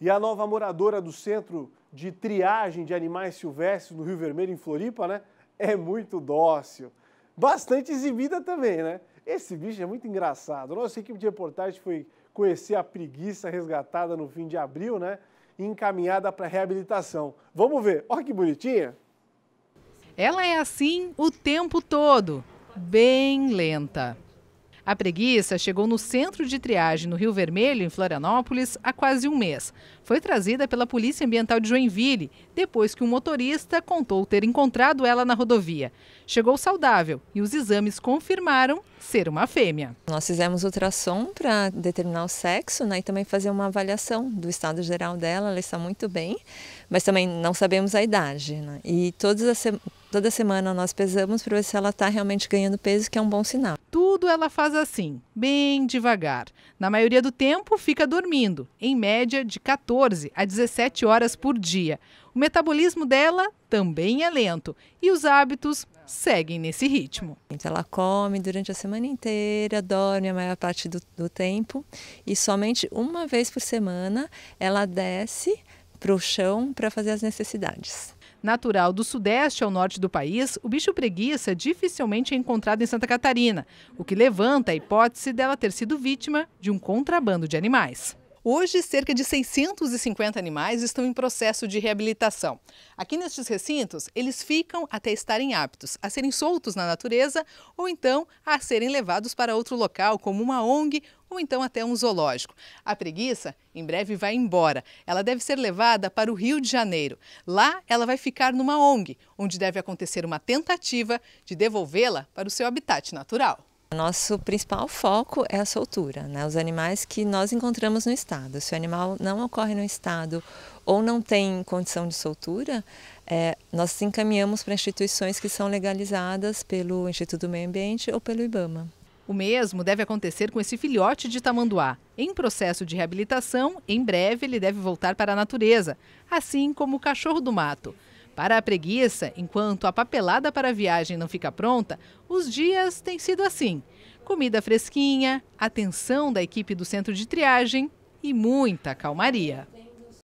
E a nova moradora do centro de triagem de animais silvestres no Rio Vermelho, em Floripa, né? É muito dócil. Bastante exibida também, né? Esse bicho é muito engraçado. Nossa equipe de reportagem foi conhecer a preguiça resgatada no fim de abril, né? E encaminhada para reabilitação. Vamos ver. Olha que bonitinha. Ela é assim o tempo todo, bem lenta. A preguiça chegou no centro de triagem no Rio Vermelho, em Florianópolis, há quase um mês. Foi trazida pela Polícia Ambiental de Joinville, depois que um motorista contou ter encontrado ela na rodovia. Chegou saudável e os exames confirmaram ser uma fêmea. Nós fizemos ultrassom para determinar o sexo né, e também fazer uma avaliação do estado geral dela. Ela está muito bem, mas também não sabemos a idade. Né? E todas as, toda semana nós pesamos para ver se ela está realmente ganhando peso, que é um bom sinal tudo ela faz assim, bem devagar. Na maioria do tempo, fica dormindo, em média de 14 a 17 horas por dia. O metabolismo dela também é lento e os hábitos seguem nesse ritmo. ela come durante a semana inteira, dorme a maior parte do, do tempo e somente uma vez por semana ela desce para o chão para fazer as necessidades. Natural do sudeste ao norte do país, o bicho preguiça é dificilmente é encontrado em Santa Catarina, o que levanta a hipótese dela ter sido vítima de um contrabando de animais. Hoje, cerca de 650 animais estão em processo de reabilitação. Aqui nestes recintos, eles ficam até estarem aptos a serem soltos na natureza ou então a serem levados para outro local, como uma ONG ou então até um zoológico. A preguiça em breve vai embora. Ela deve ser levada para o Rio de Janeiro. Lá ela vai ficar numa ONG, onde deve acontecer uma tentativa de devolvê-la para o seu habitat natural. Nosso principal foco é a soltura, né? os animais que nós encontramos no estado. Se o animal não ocorre no estado ou não tem condição de soltura, é, nós encaminhamos para instituições que são legalizadas pelo Instituto do Meio Ambiente ou pelo IBAMA. O mesmo deve acontecer com esse filhote de tamanduá. Em processo de reabilitação, em breve ele deve voltar para a natureza, assim como o cachorro do mato. Para a preguiça, enquanto a papelada para a viagem não fica pronta, os dias têm sido assim: comida fresquinha, atenção da equipe do centro de triagem e muita calmaria.